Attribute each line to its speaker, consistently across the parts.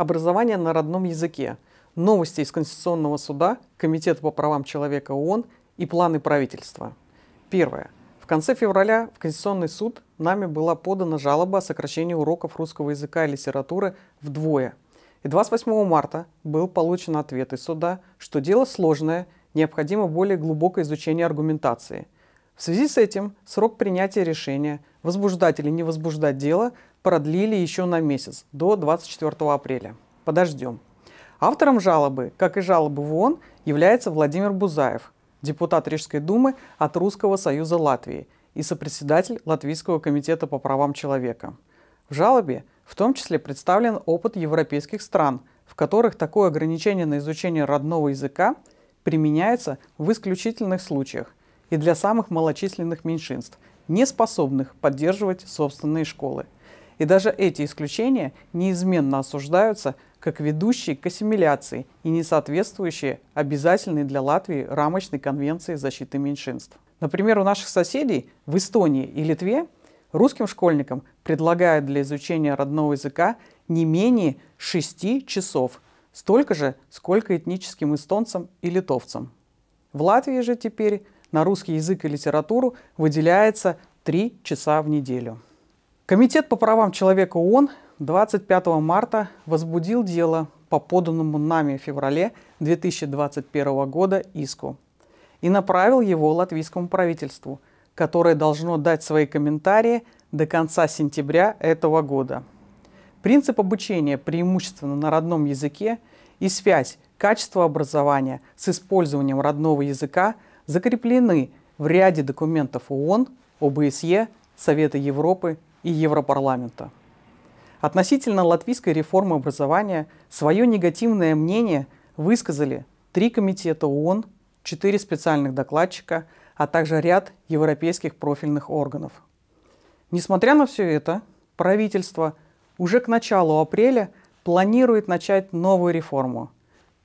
Speaker 1: образование на родном языке, новости из Конституционного суда, Комитета по правам человека ООН и планы правительства. Первое. В конце февраля в Конституционный суд нами была подана жалоба о сокращении уроков русского языка и литературы вдвое. И 28 марта был получен ответ из суда, что дело сложное, необходимо более глубокое изучение аргументации. В связи с этим срок принятия решения возбуждать или не возбуждать дело продлили еще на месяц, до 24 апреля. Подождем. Автором жалобы, как и жалобы в ООН, является Владимир Бузаев, депутат Рижской думы от Русского союза Латвии и сопредседатель Латвийского комитета по правам человека. В жалобе в том числе представлен опыт европейских стран, в которых такое ограничение на изучение родного языка применяется в исключительных случаях и для самых малочисленных меньшинств, не способных поддерживать собственные школы – и даже эти исключения неизменно осуждаются как ведущие к ассимиляции и не соответствующие обязательной для Латвии рамочной конвенции защиты меньшинств. Например, у наших соседей в Эстонии и Литве русским школьникам предлагают для изучения родного языка не менее 6 часов, столько же, сколько этническим эстонцам и литовцам. В Латвии же теперь на русский язык и литературу выделяется 3 часа в неделю. Комитет по правам человека ООН 25 марта возбудил дело по поданному нами в феврале 2021 года иску и направил его латвийскому правительству, которое должно дать свои комментарии до конца сентября этого года. Принцип обучения преимущественно на родном языке и связь качества образования с использованием родного языка закреплены в ряде документов ООН, ОБСЕ Совета Европы и Европарламента. Относительно латвийской реформы образования свое негативное мнение высказали три комитета ООН, четыре специальных докладчика, а также ряд европейских профильных органов. Несмотря на все это, правительство уже к началу апреля планирует начать новую реформу,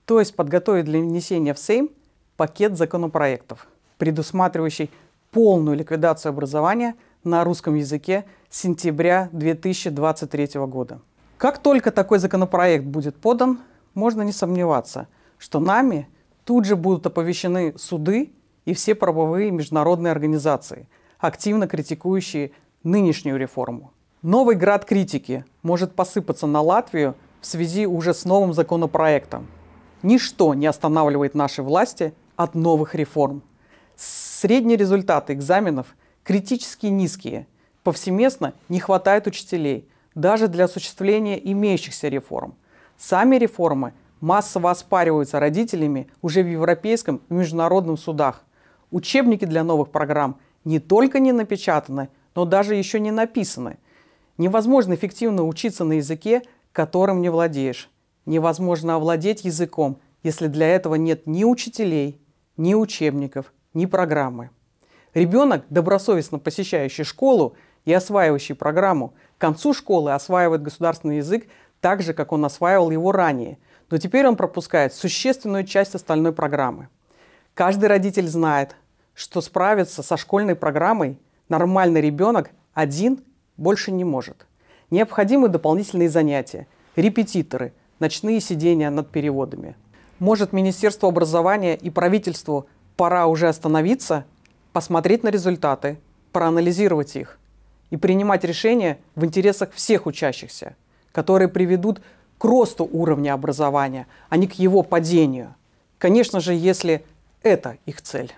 Speaker 1: то есть подготовить для внесения в Сейм пакет законопроектов, предусматривающий полную ликвидацию образования – на русском языке с сентября 2023 года. Как только такой законопроект будет подан, можно не сомневаться, что нами тут же будут оповещены суды и все правовые международные организации, активно критикующие нынешнюю реформу. Новый град критики может посыпаться на Латвию в связи уже с новым законопроектом. Ничто не останавливает наши власти от новых реформ. Средний результат экзаменов – критически низкие. Повсеместно не хватает учителей, даже для осуществления имеющихся реформ. Сами реформы массово оспариваются родителями уже в европейском и международном судах. Учебники для новых программ не только не напечатаны, но даже еще не написаны. Невозможно эффективно учиться на языке, которым не владеешь. Невозможно овладеть языком, если для этого нет ни учителей, ни учебников, ни программы. Ребенок, добросовестно посещающий школу и осваивающий программу, к концу школы осваивает государственный язык так же, как он осваивал его ранее, но теперь он пропускает существенную часть остальной программы. Каждый родитель знает, что справиться со школьной программой нормальный ребенок один больше не может. Необходимы дополнительные занятия, репетиторы, ночные сидения над переводами. Может, министерство образования и правительству пора уже остановиться посмотреть на результаты, проанализировать их и принимать решения в интересах всех учащихся, которые приведут к росту уровня образования, а не к его падению. Конечно же, если это их цель.